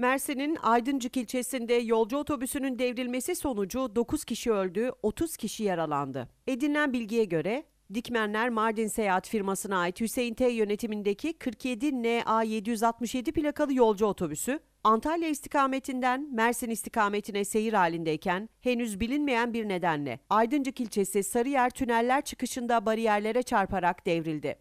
Mersin'in Aydıncık ilçesinde yolcu otobüsünün devrilmesi sonucu 9 kişi öldü, 30 kişi yaralandı. Edinilen bilgiye göre Dikmenler Mardin Seyahat firmasına ait Hüseyin T yönetimindeki 47 NA 767 plakalı yolcu otobüsü Antalya istikametinden Mersin istikametine seyir halindeyken henüz bilinmeyen bir nedenle Aydıncık ilçesi Sarıyer tüneller çıkışında bariyerlere çarparak devrildi.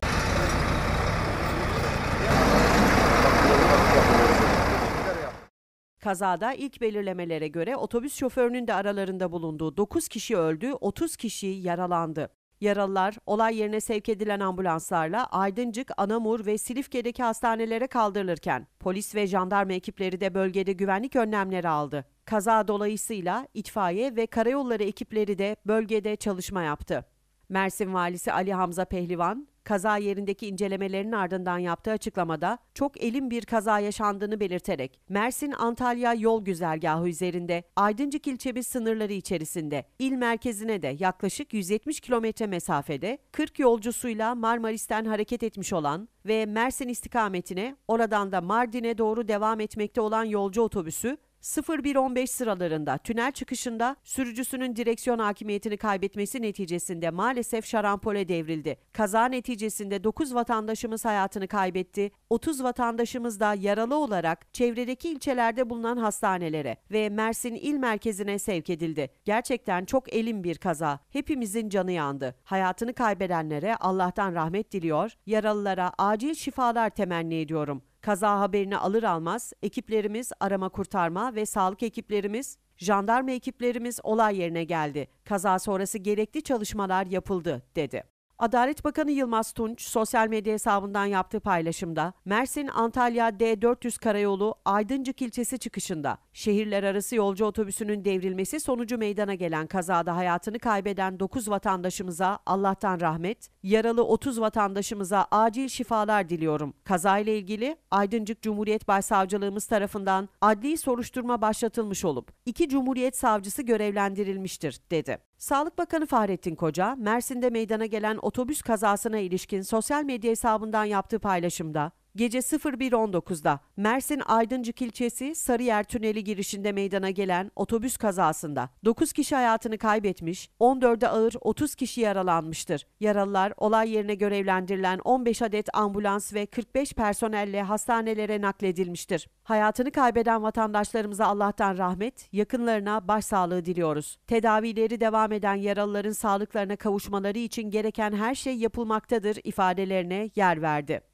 Kazada ilk belirlemelere göre otobüs şoförünün de aralarında bulunduğu 9 kişi öldü, 30 kişi yaralandı. Yaralılar olay yerine sevk edilen ambulanslarla Aydıncık, Anamur ve Silifke'deki hastanelere kaldırılırken polis ve jandarma ekipleri de bölgede güvenlik önlemleri aldı. Kaza dolayısıyla itfaiye ve karayolları ekipleri de bölgede çalışma yaptı. Mersin Valisi Ali Hamza Pehlivan, kaza yerindeki incelemelerinin ardından yaptığı açıklamada çok elin bir kaza yaşandığını belirterek Mersin-Antalya yol güzergahı üzerinde Aydıncık ilçemiz sınırları içerisinde il merkezine de yaklaşık 170 kilometre mesafede 40 yolcusuyla Marmaris'ten hareket etmiş olan ve Mersin istikametine oradan da Mardin'e doğru devam etmekte olan yolcu otobüsü 01.15 sıralarında tünel çıkışında sürücüsünün direksiyon hakimiyetini kaybetmesi neticesinde maalesef şarampole devrildi. Kaza neticesinde 9 vatandaşımız hayatını kaybetti, 30 vatandaşımız da yaralı olarak çevredeki ilçelerde bulunan hastanelere ve Mersin il merkezine sevk edildi. Gerçekten çok elim bir kaza. Hepimizin canı yandı. Hayatını kaybedenlere Allah'tan rahmet diliyor, yaralılara acil şifalar temenni ediyorum. Kaza haberini alır almaz ekiplerimiz arama kurtarma ve sağlık ekiplerimiz, jandarma ekiplerimiz olay yerine geldi. Kaza sonrası gerekli çalışmalar yapıldı dedi. Adalet Bakanı Yılmaz Tunç sosyal medya hesabından yaptığı paylaşımda Mersin Antalya D400 karayolu Aydıncık ilçesi çıkışında şehirler arası yolcu otobüsünün devrilmesi sonucu meydana gelen kazada hayatını kaybeden 9 vatandaşımıza Allah'tan rahmet, yaralı 30 vatandaşımıza acil şifalar diliyorum. Kazayla ilgili Aydıncık Cumhuriyet Başsavcılığımız tarafından adli soruşturma başlatılmış olup iki Cumhuriyet Savcısı görevlendirilmiştir dedi. Sağlık Bakanı Fahrettin Koca, Mersin'de meydana gelen otobüs kazasına ilişkin sosyal medya hesabından yaptığı paylaşımda, Gece 01.19'da Mersin Aydıncık ilçesi Sarıyer Tüneli girişinde meydana gelen otobüs kazasında 9 kişi hayatını kaybetmiş, 14'e ağır 30 kişi yaralanmıştır. Yaralılar olay yerine görevlendirilen 15 adet ambulans ve 45 personelle hastanelere nakledilmiştir. Hayatını kaybeden vatandaşlarımıza Allah'tan rahmet, yakınlarına başsağlığı diliyoruz. Tedavileri devam eden yaralıların sağlıklarına kavuşmaları için gereken her şey yapılmaktadır ifadelerine yer verdi.